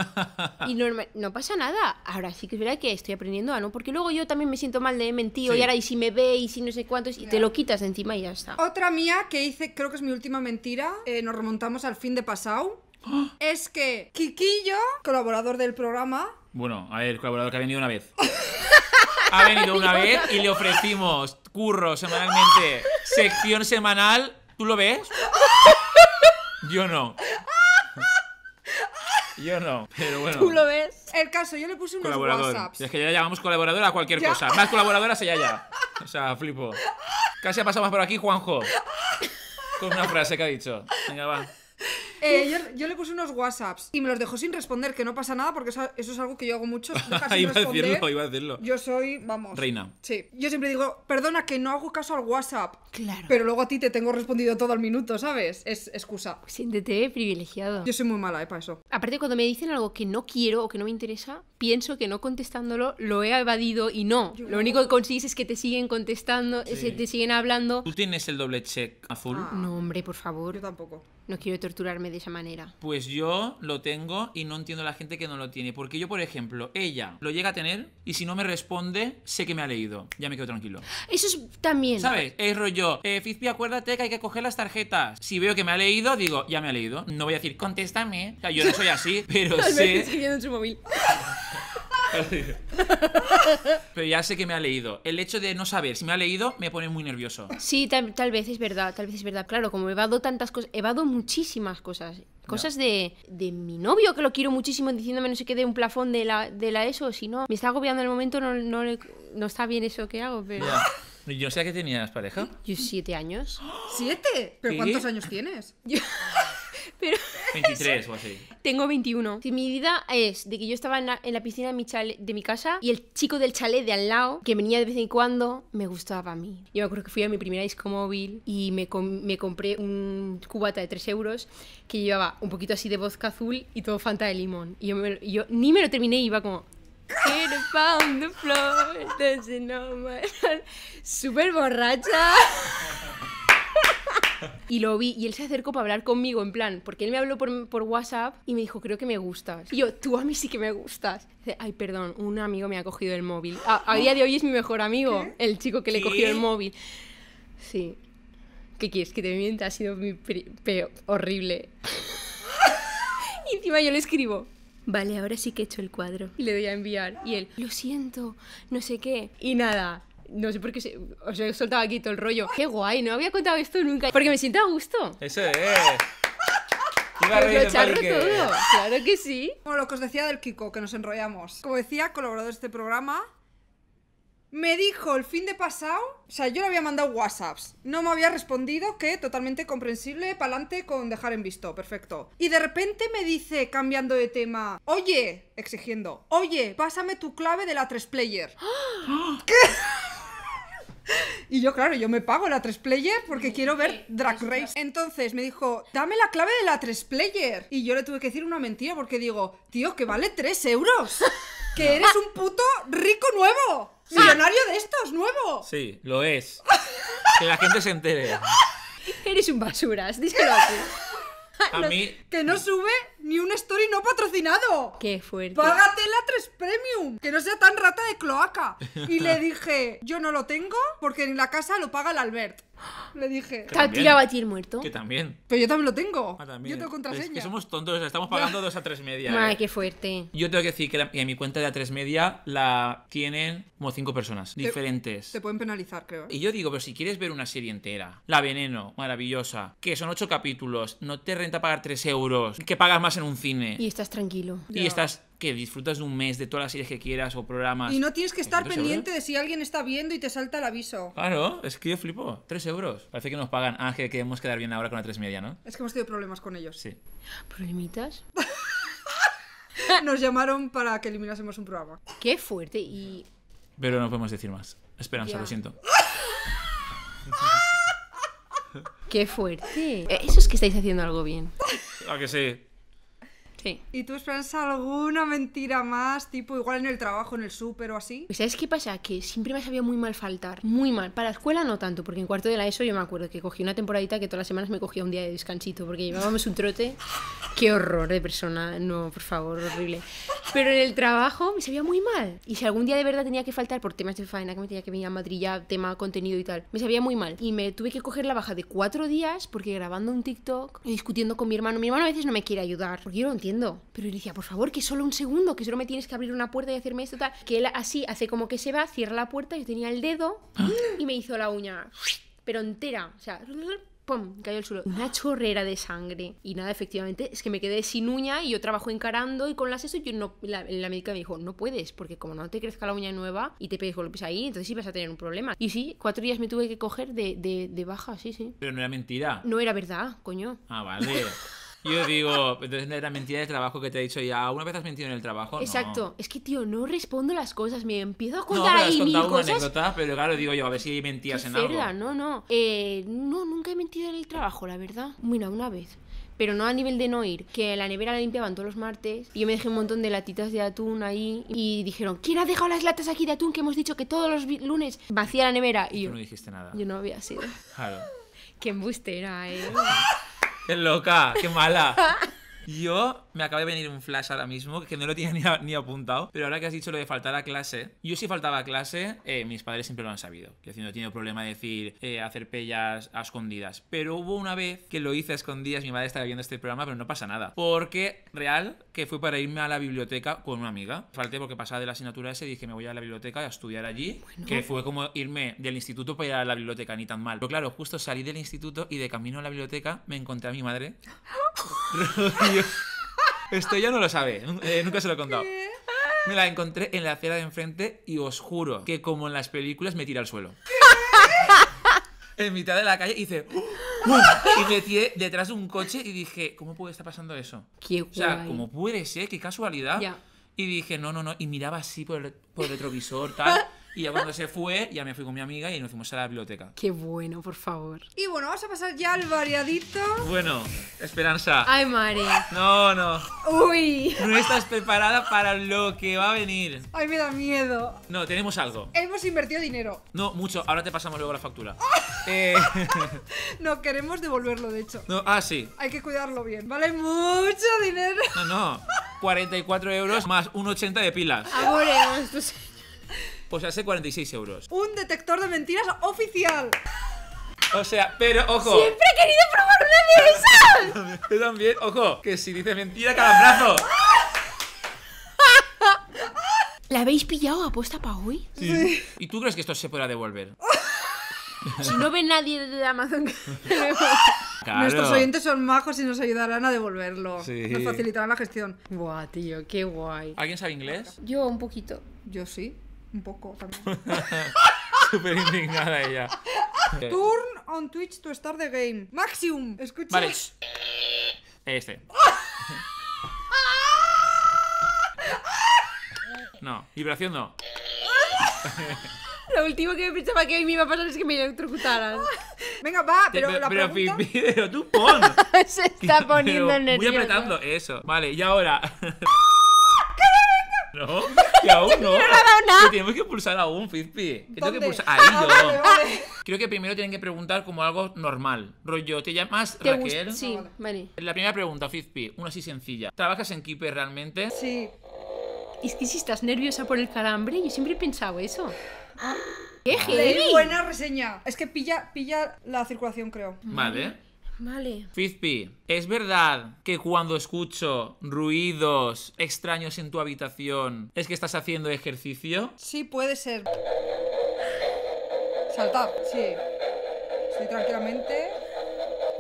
y no pasa nada. Ahora sí que es verdad que estoy aprendiendo a no, porque luego yo también me siento mal de mentir y ahora y si me ve y si no sé cuántos y te lo quitas encima y ya está. Otra mía que hice, creo que es mi última mentira, eh, nos remontamos al fin de pasado, es que Kikillo, colaborador del programa... Bueno, a ver, colaborador que ha venido una vez. ha venido una vez y le ofrecimos curro semanalmente, sección semanal, ¿tú lo ves? Yo no. Yo no, pero bueno. Tú lo ves. El caso, yo le puse unos WhatsApps. Es que ya llamamos colaboradora a cualquier cosa. Más colaboradoras ya, ya. O sea, flipo. Casi ha pasado más por aquí Juanjo. Con una frase que ha dicho. Venga, va. Eh, yo, le puse unos WhatsApps y me los dejó sin responder, que no pasa nada porque eso, es algo que yo hago mucho. iba a decirlo, iba a decirlo. Yo soy, vamos. Reina. Sí. Yo siempre digo, perdona que no hago caso al WhatsApp. Claro. Pero luego a ti te tengo respondido todo al minuto, ¿sabes? Es excusa. Siéntete privilegiado. Yo soy muy mala, eh, Para eso. Aparte, cuando me dicen algo que no quiero o que no me interesa, pienso que no contestándolo lo he evadido y no. Lo único que consigues es que te siguen contestando, eh, te siguen hablando. ¿Tú tienes el doble check azul? Ah. No, hombre, por favor. Yo tampoco. No quiero de esa manera? Pues yo lo tengo y no entiendo a la gente que no lo tiene. Porque yo, por ejemplo, ella lo llega a tener y si no me responde, sé que me ha leído. Ya me quedo tranquilo. Eso es también. ¿Sabes? Es rollo. Eh, Fizpi, acuérdate que hay que coger las tarjetas. Si veo que me ha leído, digo, ya me ha leído. No voy a decir, contéstame. yo no soy así, pero sí Pero ya sé que me ha leído. El hecho de no saber si me ha leído me pone muy nervioso. Sí, tal, vez es verdad, tal vez es verdad. Claro, como he dado tantas cosas, He dado muchísimas cosas. Cosas de, mi novio, que lo quiero muchísimo, diciéndome no sé qué de un plafón de la, de la ESO. Si no, me está agobiando en el momento, no, no, no está bien eso que hago, pero... Yo sé que tenías pareja. Yo siete años. ¿Siete? ¿Pero cuántos años tienes? 23 o así. Tengo 21. Si mi vida es de que yo estaba en la, piscina de mi, de mi casa y el chico del chalet de al lado, que venía de vez en cuando, me gustaba a mí. Yo me acuerdo que fui a mi primera disco móvil y me, me compré un cubata de 3 euros que llevaba un poquito así de vodka azul y todo fanta de limón. Y yo, ni me lo terminé y iba como... super borracha. y lo vi y él se acercó para hablar conmigo, en plan, porque él me habló por, WhatsApp y me dijo, creo que me gustas. Y yo, tú a mí sí que me gustas. Dice, ay, perdón, un amigo me ha cogido el móvil. Ah, a, día de hoy es mi mejor amigo, el chico que le cogió el móvil. Sí. ¿Qué quieres? Que te miente? ha sido peor, horrible. y encima yo le escribo, Vale, ahora sí que he hecho el cuadro. Y le doy a enviar. Y él, lo siento, no sé qué. Y nada, no sé por qué se... os he soltado aquí todo el rollo. Qué guay, no había contado esto nunca. Porque me siento a gusto. Eso es. a todo. Claro que sí. Como lo que os decía del Kiko, que nos enrollamos. Como decía, colaborador de este programa, me dijo el fin de pasado, o sea, yo le había mandado WhatsApps, no me había respondido, que totalmente comprensible, pa'lante con dejar en visto, perfecto. Y de repente me dice, cambiando de tema, oye, exigiendo, oye, pásame tu clave de la 3 player. ¿Qué? Y yo, claro, yo me pago la 3 player porque quiero ver Drag Race. Entonces me dijo, dame la clave de la 3 player. Y yo le tuve que decir una mentira porque digo, tío, que vale 3 euros. Que eres un puto rico nuevo. Millonario de estos, nuevo. Sí, lo es. Que la gente se entere. Eres un basuras, díselo así. A mí... Que no sube ni un story no patrocinado. Qué fuerte. ¡Págate la 3 Premium, que no sea tan rata de cloaca. Y le dije, yo no lo tengo porque en la casa lo paga el Albert. Le dije. Que también, muerto? Que también. Pero yo también lo tengo. Ah, yo tengo contraseña. somos tontos, estamos pagando dos a tres media. Ay, ¿eh? qué fuerte. Yo tengo que decir que, en mi cuenta de a tres media la tienen como cinco personas diferentes. Te, pueden penalizar, creo. ¿eh? Y yo digo, pero si quieres ver una serie entera, La Veneno, maravillosa, que son ocho capítulos, no te renta pagar tres euros, que pagas más en un cine. Y estás tranquilo. Y estás que disfrutas un mes de todas las series que quieras o programas. Y no tienes que estar pendiente de si alguien está viendo y te salta el aviso. Claro, es que yo flipo. Tres euros. Parece que nos pagan. Ah, que queremos quedar bien ahora con la 3 media, ¿no? Es que hemos tenido problemas con ellos. Sí. ¿Problemitas? nos llamaron para que eliminásemos un programa. Qué fuerte y. Pero no podemos decir más. Esperanza, lo siento. Qué fuerte. Eh, Eso es que estáis haciendo algo bien. Ah, que sí. ¿Y tú esperas alguna mentira más, tipo igual en el trabajo, en el súper o así? Pues, ¿Sabes qué pasa? Que siempre me sabía muy mal faltar, muy mal. Para la escuela no tanto, porque en cuarto de la ESO yo me acuerdo que cogí una temporadita que todas las semanas me cogía un día de descansito, porque llevábamos un trote. qué horror de persona, no, por favor, horrible. Pero en el trabajo me sabía muy mal. Y si algún día de verdad tenía que faltar por temas de faena, que me tenía que venir a Madrid ya, tema contenido y tal, me sabía muy mal. Y me tuve que coger la baja de cuatro días porque grabando un TikTok y discutiendo con mi hermano, mi hermano a veces no me quiere ayudar, porque yo lo entiendo pero Pero él decía, por favor, que solo un segundo, que solo me tienes que abrir una puerta y hacerme esto, tal. Que él así hace como que se va, cierra la puerta, yo tenía el dedo ah. y me hizo la uña, pero entera. O sea, ¡pum! cayó el suelo. Ah. Una chorrera de sangre. Y nada, efectivamente, es que me quedé sin uña y yo trabajo encarando y con las eso. Yo no, la, médica me dijo, no puedes, porque como no te crezca la uña nueva y te pegues golpes ahí, entonces sí vas a tener un problema. Y sí, cuatro días me tuve que coger de, de baja, sí, sí. Pero no era mentira. No era verdad, coño. Ah, vale. Yo digo, entonces no era mentira del trabajo que te he dicho ya. alguna vez has mentido en el trabajo? Exacto. Es que, tío, no respondo las cosas. Me empiezo a contar no, pero no has contado una anécdota, pero claro, digo yo, a ver si mentías en cerda? algo. No, no. Eh, no, nunca he mentido en el trabajo, la verdad. Mira, una vez pero no a nivel de no ir, que la nevera la limpiaban todos los martes y yo me dejé un montón de latitas de atún ahí y dijeron, ¿quién ha dejado las latas aquí de atún que hemos dicho que todos los lunes vacía la nevera? Y yo no dijiste nada. Yo no había sido. Claro. Qué embustera, eh. ¡Qué loca! ¡Qué mala! Yo me acaba de venir un flash ahora mismo, que no lo tenía ni, apuntado, pero ahora que has dicho lo de faltar a clase, yo si faltaba a clase, eh, mis padres siempre lo han sabido. Que no he problema de decir, eh, hacer pellas a escondidas. Pero hubo una vez que lo hice a escondidas, mi madre estaba viendo este programa, pero no pasa nada. Porque, real, que fue para irme a la biblioteca con una amiga. Falté porque pasaba de la asignatura ese, dije, me voy a la biblioteca a estudiar allí. Que fue como irme del instituto para ir a la biblioteca, ni tan mal. Pero claro, justo salí del instituto y de camino a la biblioteca me encontré a mi madre. esto ya no lo sabe, eh, nunca se lo he contado. Me la encontré en la acera de enfrente y os juro que como en las películas me tira al suelo. En mitad de la calle hice... ¡uh! Y me tiré detrás de un coche y dije, ¿cómo puede estar pasando eso? O sea, ¿cómo puede ser? Qué casualidad. Y dije, no, no, no. Y miraba así por por el retrovisor, tal. Y ya cuando se fue, ya me fui con mi amiga y nos fuimos a la biblioteca. Qué bueno, por favor. Y bueno, vamos a pasar ya al variadito. Bueno, Esperanza. Ay, Mari. No, no. Uy. No estás preparada para lo que va a venir. Ay, me da miedo. No, tenemos algo. Hemos invertido dinero. No, mucho. Ahora te pasamos luego la factura. Eh. no, queremos devolverlo, de hecho. No, ah, sí. Hay que cuidarlo bien. Vale mucho dinero. No, no. 44 euros más 1,80 de pilas. Ahora, esto pues hace 46 euros. Un detector de mentiras oficial. O sea, pero ojo. Siempre he querido probar una de Yo también, ojo, que si dice mentira, brazo ¿La habéis pillado apuesta para hoy? Sí. ¿Y tú crees que esto se podrá devolver? si no ve nadie de Amazon. Nuestros oyentes son majos y nos ayudarán a devolverlo. Nos facilitarán la gestión. Buah, tío, qué guay. ¿Alguien sabe inglés? Yo un poquito. Yo sí un poco también. Súper indignada ella. Turn on Twitch to start the game. Maximum. Escucha. Vale. Este. No, vibración no. Lo último que me pensaba que me iba a pasar es que me electrocutaran. Venga, va, pero, la pero pregunta... tú pon. Se está poniendo el nervioso. Voy apretando, eso. Vale, y ahora... No, que aún no. no tenemos que pulsar aún, Fizpi. que Ahí yo. Ah, creo que primero tienen que preguntar como algo normal. Rollo, ¿te llamas Raquel? Sí, ah, vale. La primera pregunta, Fizpi, una así sencilla. ¿Trabajas en Keeper realmente? Sí. Es que si estás nerviosa por el calambre, yo siempre he pensado eso. Ah. ¡Qué Buena reseña. Es que pilla, pilla la circulación, creo. Vale. Vale. Fizpi, ¿es verdad que cuando escucho ruidos extraños en tu habitación es que estás haciendo ejercicio? Sí, puede ser. Saltar, sí. Estoy tranquilamente.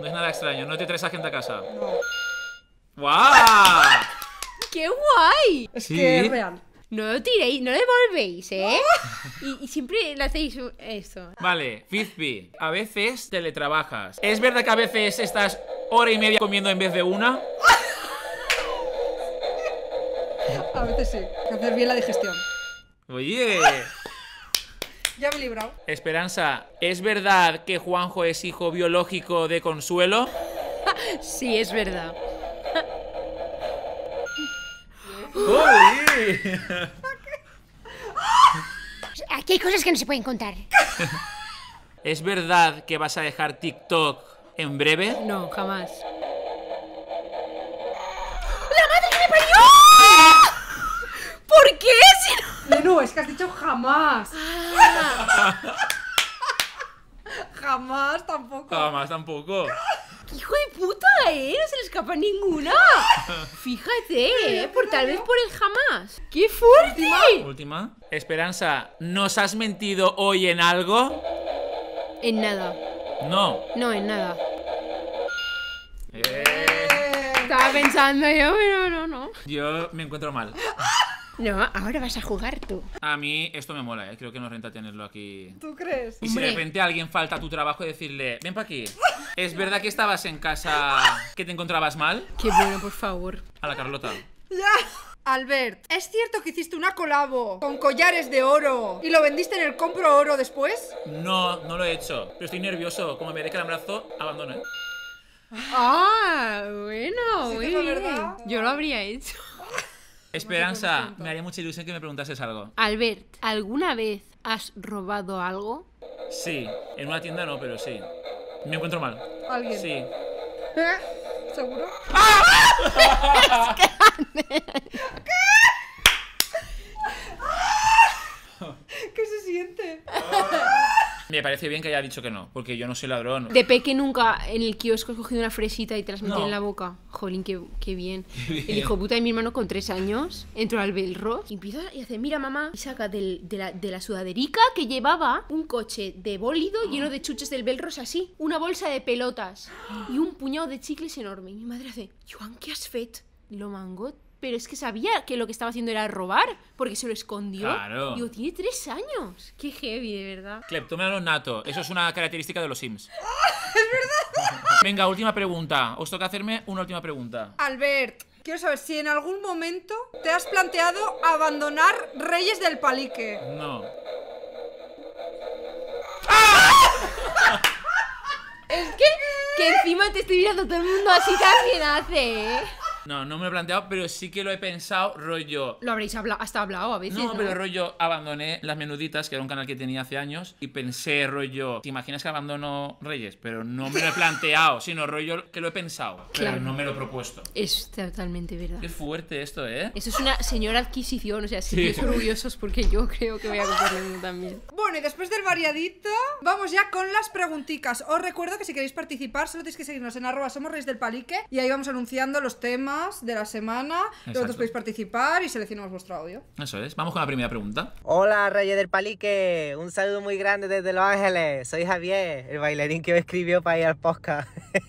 No es nada extraño, no te traes a gente a casa. ¡Guau! ¡Qué guay! Es que es real no lo tiréis, no lo devolvéis, ¿eh? y, siempre le hacéis eso. Vale, Fizby, a veces teletrabajas. ¿Es verdad que a veces estás hora y media comiendo en vez de una? a veces sí, que hacer bien la digestión. Oye. Ya me he librado. Esperanza, ¿es verdad que Juanjo es hijo biológico de Consuelo? sí, es verdad. ¡Joder! Aquí hay cosas que no se pueden contar. ¿Es verdad que vas a dejar TikTok en breve? No, jamás. ¡La madre que me parió! ¿Por qué? Si no... es que has dicho jamás. Ah. jamás tampoco. Jamás tampoco. ¡Hijo de puta, eh! ¡No se le escapa ninguna! Fíjate, eh, por tal vez por el jamás. ¡Qué fuerte! Última. Esperanza, ¿nos has mentido hoy en algo? En nada. No. No, en nada. Estaba pensando yo, pero no, no. Yo me encuentro mal. No, ahora vas a jugar tú. A mí esto me mola, ¿eh? Creo que no renta tenerlo aquí. ¿Tú crees? Y si de repente alguien falta a tu trabajo y decirle, ven para aquí. ¿Es verdad que estabas en casa que te encontrabas mal? Qué bueno, por favor. A la Carlota. ¡Ya! Albert, ¿es cierto que hiciste una colabo con collares de oro y lo vendiste en el compro oro después? No, no lo he hecho, pero estoy nervioso. Como me el abrazo, abandono. ¿eh? Ah, bueno, sí, Verdad. Yo lo habría hecho. Esperanza, me haría mucha ilusión que me preguntases algo. Albert, ¿alguna vez has robado algo? Sí, en una tienda no, pero sí. Me encuentro mal. ¿Alguien? Sí. ¿Eh? ¿Seguro? ¡Ah! ¿Qué se siente? Ah. Me parece bien que haya dicho que no, porque yo no soy ladrón. De peque nunca en el kiosco he cogido una fresita y te las metí en la boca. Jolín, qué, bien. El hijo puta de mi hermano con tres años entró al Belros y empieza y hace, mira mamá, y saca de, la, sudaderica que llevaba un coche de bólido lleno de chuches del Belros así, una bolsa de pelotas y un puñado de chicles enorme. Y mi madre hace, Joan, ¿qué has fet? Lo mangot pero es que sabía que lo que estaba haciendo era robar, porque se lo escondió. Claro. Digo, tiene tres años. Qué heavy, de verdad. los nato. Eso es una característica de los Sims. ¡Ah! es verdad. Venga, última pregunta. Os toca hacerme una última pregunta. Albert. Quiero saber si en algún momento te has planteado abandonar Reyes del Palique. No. ¡Ah! es que, encima te estoy mirando todo el mundo así también hace, ¿eh? No, no me lo he planteado, pero sí que lo he pensado, rollo. Lo habréis hasta hablado a veces. No, pero rollo, abandoné las menuditas, que era un canal que tenía hace años, y pensé, rollo, ¿te imaginas que abandono Reyes? Pero no me lo he planteado, sino rollo que lo he pensado, pero no me lo he propuesto. Es totalmente verdad. Qué fuerte esto, ¿eh? Eso es una señora adquisición, o sea, si orgullosos porque yo creo que voy a uno también. Bueno, y después del variadito, vamos ya con las pregunticas. Os recuerdo que si queréis participar, solo tenéis que seguirnos en arroba somos reyes del palique y ahí vamos anunciando los temas de la semana. todos podéis participar y seleccionamos vuestro audio. Eso es. Vamos con la primera pregunta. Hola, Reyes del Palique. Un saludo muy grande desde Los Ángeles. Soy Javier, el bailarín que os escribió para ir al podcast.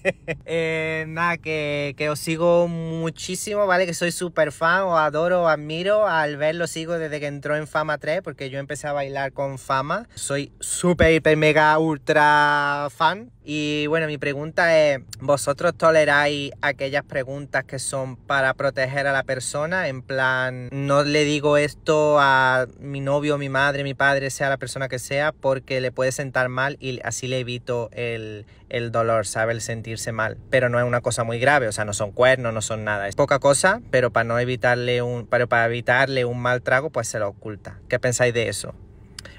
Eh, nada, que, que, os sigo muchísimo, ¿vale? Que soy súper fan, os adoro, os admiro. Al verlo sigo desde que entró en Fama 3, porque yo empecé a bailar con Fama. Soy súper, hiper, mega, ultra fan. Y bueno, mi pregunta es, ¿vosotros toleráis aquellas preguntas que son son para proteger a la persona, en plan, no le digo esto a mi novio, mi madre, mi padre, sea la persona que sea, porque le puede sentar mal y así le evito el, el dolor, ¿sabe? El sentirse mal. Pero no es una cosa muy grave, o sea, no son cuernos, no son nada. Es poca cosa, pero para no evitarle un, para evitarle un mal trago, pues se lo oculta. ¿Qué pensáis de eso?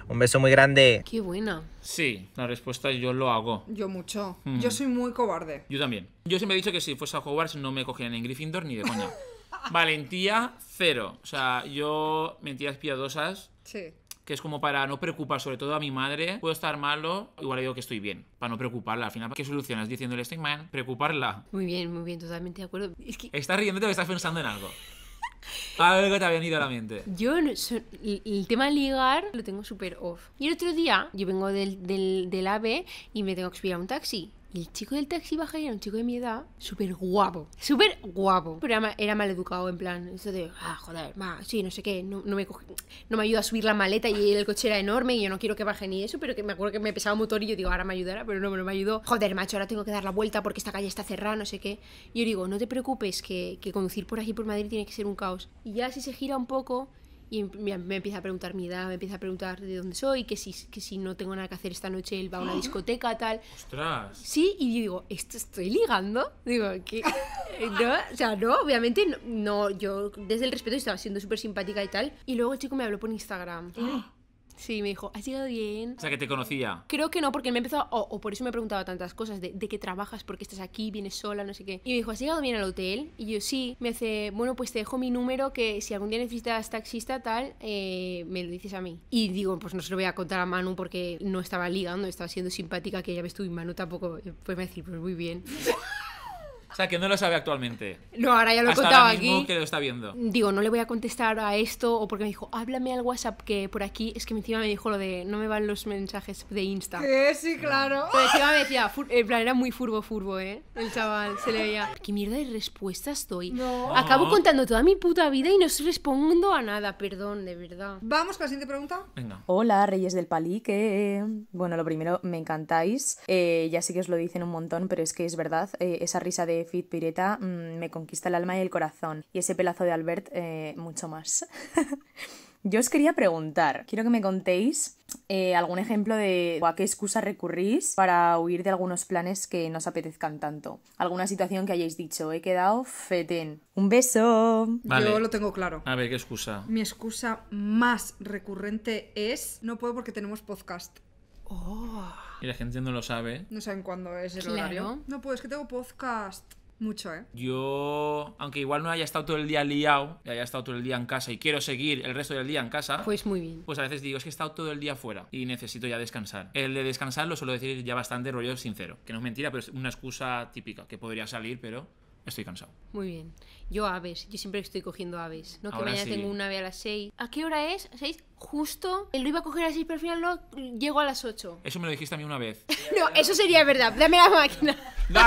Un beso muy grande. Qué bueno. Sí, la respuesta yo lo hago. Yo mucho. Mm. Yo soy muy cobarde. Yo también. Yo siempre he dicho que si fuese a Hogwarts no me cogían en Gryffindor ni de coña. Valentía, cero. O sea, yo mentiras piadosas. Sí. Que es como para no preocupar, sobre todo a mi madre. Puedo estar malo, igual digo que estoy bien. Para no preocuparla. Al final, ¿qué solucionas diciéndole estoy mal? Preocuparla. Muy bien, muy bien, totalmente de acuerdo. Es que... Estás riéndote o estás pensando en algo. qué te había venido a la mente. Yo, el, tema ligar lo tengo súper off. Y el otro día, yo vengo del, del, y me tengo que subir a un taxi el chico del taxi baja y era un chico de mi edad, súper guapo, súper guapo. Pero era, mal educado, en plan, eso de, ah, joder, ma, sí, no sé qué, no, me no me ayuda a subir la maleta y el coche era enorme y yo no quiero que baje ni eso, pero que me acuerdo que me pesaba un motor y yo digo, ahora me ayudará, pero no, no me ayudó. Joder, macho, ahora tengo que dar la vuelta porque esta calle está cerrada, no sé qué. Y yo digo, no te preocupes, que, que conducir por aquí, por Madrid, tiene que ser un caos. Y ya si se gira un poco, y me, empieza a preguntar mi edad, me empieza a preguntar de dónde soy, que si, que si no tengo nada que hacer esta noche él va a una discoteca, tal. ¡Ostras! Sí, y yo digo, ¿esto estoy ligando? Digo, ¿qué? Eh, ¿No? O sea, no, obviamente no, yo desde el respeto estaba siendo súper simpática y tal. Y luego el chico me habló por Instagram. ¡Ah! Sí, me dijo, ¿has llegado bien? O sea, que te conocía. Creo que no, porque me empezó, o, por eso me preguntaba tantas cosas, de, de, qué trabajas, por qué estás aquí, vienes sola, no sé qué. Y me dijo, ¿has llegado bien al hotel? Y yo sí, me hace, bueno, pues te dejo mi número, que si algún día necesitas taxista, tal, eh, me lo dices a mí. Y digo, pues no se lo voy a contar a Manu porque no estaba ligando, estaba siendo simpática, que ya ves tú, y Manu tampoco, eh, pues me decir, pues muy bien. O sea, que no lo sabe actualmente. No, ahora ya lo he contado ahora mismo que lo está viendo. Digo, no le voy a contestar a esto o porque me dijo, háblame al WhatsApp que por aquí es que encima me dijo lo de no me van los mensajes de Insta. sí, claro. Pero encima me decía, plan, era muy furbo, furbo, ¿eh? El chaval, se le veía. ¿Qué mierda de respuestas estoy. No. Acabo contando toda mi puta vida y no estoy respondo a nada, perdón, de verdad. Vamos con la siguiente pregunta. Venga. Hola, Reyes del Palique. Bueno, lo primero, me encantáis. Eh, ya sé que os lo dicen un montón, pero es que es verdad, eh, esa risa de Fit Pireta mm, me conquista el alma y el corazón. Y ese pelazo de Albert, eh, mucho más. Yo os quería preguntar, quiero que me contéis eh, algún ejemplo de a qué excusa recurrís para huir de algunos planes que nos apetezcan tanto. Alguna situación que hayáis dicho, he quedado fetén. Un beso. Yo lo tengo claro. A ver, ¿qué excusa? Mi excusa más recurrente es no puedo porque tenemos podcast. Oh. Y la gente no lo sabe. No saben cuándo es el horario. No, pues que tengo podcast. Mucho, ¿eh? Yo, aunque igual no haya estado todo el día liado, haya estado todo el día en casa y quiero seguir el resto del día en casa. Pues muy bien. Pues a veces digo, es que he estado todo el día fuera y necesito ya descansar. El de descansar lo suelo decir ya bastante rollo sincero. Que no es mentira, pero es una excusa típica. Que podría salir, pero estoy cansado. Muy bien. Yo aves. Yo siempre estoy cogiendo aves. No que mañana tengo un ave a las 6. ¿A qué hora es? ¿Seis? justo lo iba a coger así, pero al final no, llego a las 8. Eso me lo dijiste a mí una vez. no, eso sería verdad, dame la máquina. no,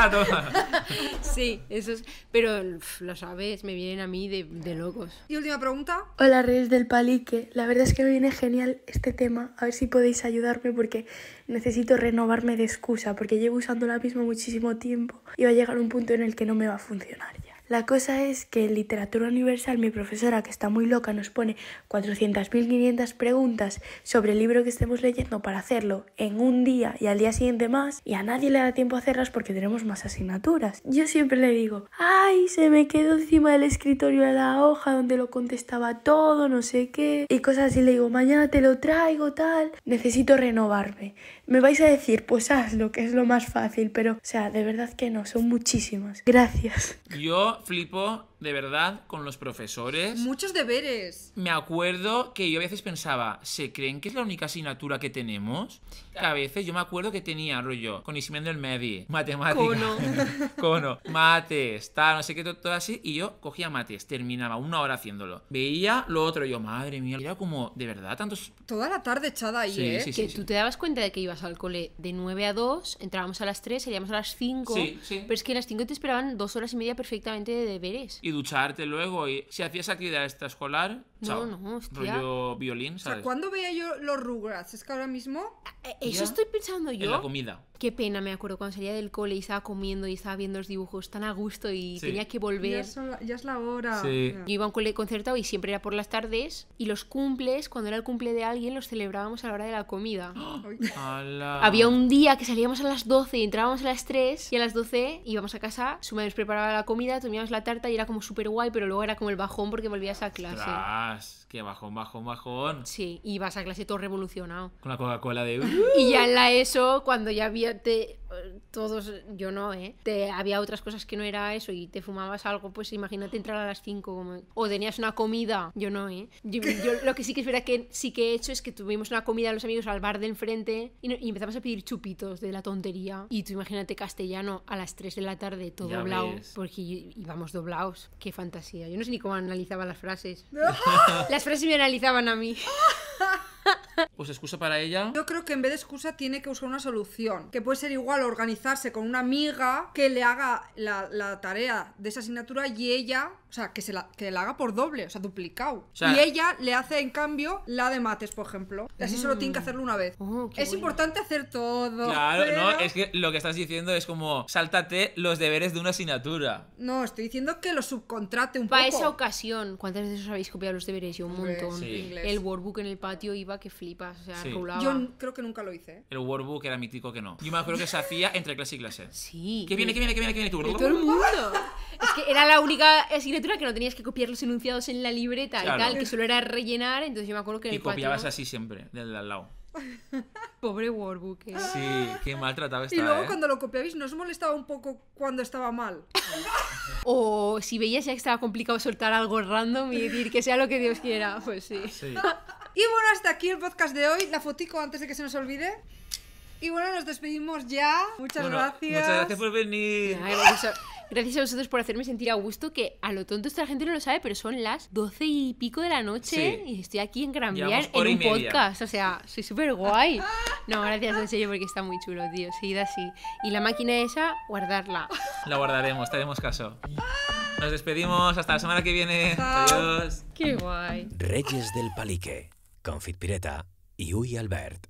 sí, eso es. Pero las lo sabes, me vienen a mí de, de locos. Y última pregunta. Hola, Reyes del Palique. La verdad es que me viene genial este tema. A ver si podéis ayudarme porque necesito renovarme de excusa, porque llevo usando la misma muchísimo tiempo y va a llegar un punto en el que no me va a funcionar ya. La cosa es que en Literatura Universal mi profesora, que está muy loca, nos pone 400.500 preguntas sobre el libro que estemos leyendo para hacerlo en un día y al día siguiente más, y a nadie le da tiempo a hacerlas porque tenemos más asignaturas. Yo siempre le digo, ay, se me quedó encima del escritorio de la hoja donde lo contestaba todo, no sé qué, y cosas así. Le digo, mañana te lo traigo, tal, necesito renovarme. Me vais a decir, pues hazlo, que es lo más fácil, pero, o sea, de verdad que no, son muchísimas. Gracias. Yo flipo de verdad, con los profesores. Muchos deberes. Me acuerdo que yo a veces pensaba, ¿se creen que es la única asignatura que tenemos? Que a veces yo me acuerdo que tenía, rollo, con del Medi... matemáticas. Cono. cono, mates, tal, no sé qué, todo, así. Y yo cogía mates, terminaba una hora haciéndolo. Veía lo otro, y yo, madre mía, era como, de verdad, tantos. Toda la tarde echada ahí, ¿eh? Sí, que tú te dabas cuenta de que ibas al cole de 9 a 2, entrábamos a las 3, salíamos a las 5. Pero es que a las 5 te esperaban dos horas y media perfectamente de deberes y ducharte luego. Y si hacías actividad extraescolar, no, no, hostia. Rollo violín, ¿sabes? ¿cuándo veía yo los Rugrats? Es que ahora mismo. Eh, eh, eso estoy pensando yo. En la comida. Qué pena, me acuerdo cuando salía del cole y estaba comiendo y estaba viendo los dibujos tan a gusto y tenía que volver. Ya es, la, hora. Sí. iba a un cole concertado y siempre era por las tardes. Y los cumples, cuando era el cumple de alguien, los celebrábamos a la hora de la comida. ¡Ah! Había un día que salíamos a las 12 y entrábamos a las 3 y a las 12 íbamos a casa, su madre nos preparaba la comida, Tomábamos la tarta y era como súper guay, pero luego era como el bajón porque volvías a clase. class que bajón, bajón, bajón. Sí, y vas a clase todo revolucionado. Con la Coca-Cola de... y ya uh". en la ESO, cuando ya había... Te, todos, yo no, ¿eh? Te, había otras cosas que no era eso y te fumabas algo, pues imagínate entrar a las 5 como... o tenías una comida, yo no, ¿eh? Yo, lo que sí que es verdad que sí que he hecho es que tuvimos una comida los amigos al bar de enfrente y, empezamos a pedir chupitos de la tontería. Y tú imagínate castellano a las 3 de la tarde, todo doblado, porque íbamos doblados. Qué fantasía. Yo no sé ni cómo analizaba las frases. las frases me analizaban a mí. Pues excusa para ella. Yo creo que en vez de excusa tiene que buscar una solución, que puede ser igual organizarse con una amiga que le haga la, tarea de esa asignatura y ella, o sea, que se la, haga por doble, o sea, duplicado. y ella le hace en cambio la de mates, por ejemplo. Y así solo tiene que mm. hacerlo una vez. Oh, es importante hacer todo. Claro, no, es que lo que estás diciendo es como, sáltate los deberes de una asignatura. No, estoy diciendo que lo subcontrate un poco. Para esa ocasión, ¿cuántas veces os habéis copiado los deberes? Yo un montón. Sí. El workbook en el patio iba que flipas, o sea, Sí. Yo creo que nunca lo hice. ¿eh? El workbook era mítico que no. Yo me acuerdo que se hacía entre clase y clase. Sí. ¿Qué viene, qué viene, qué viene, qué viene? Tú. todo el mundo. Es que era la única asignatura que no tenías que copiar los enunciados en la libreta y tal, que solo era rellenar. Entonces yo me acuerdo que en Y copiabas así siempre, del al lado. Pobre workbook eh. Sí, qué maltratado Y luego ¿eh? cuando lo copiabais nos molestaba un poco cuando estaba mal. O si veías ya que estaba complicado soltar algo random y decir que sea lo que Dios quiera, pues sí. Sí. Y bueno, hasta aquí el podcast de hoy. La fotico antes de que se nos olvide. Y bueno, nos despedimos ya. Muchas gracias. Muchas gracias por venir. gracias, a, vosotros por hacerme sentir a gusto, que a lo tonto esta gente no lo sabe, pero son las doce y pico de la noche y estoy aquí en Gran en un podcast. O sea, soy súper guay. No, gracias en serio porque está muy chulo, tío. Seguida así. Y la máquina esa, guardarla. La guardaremos, te haremos caso. Nos despedimos, hasta la semana que viene. Adiós. Qué guay. Reyes del Palique. Confit Pireta i Ui Albert.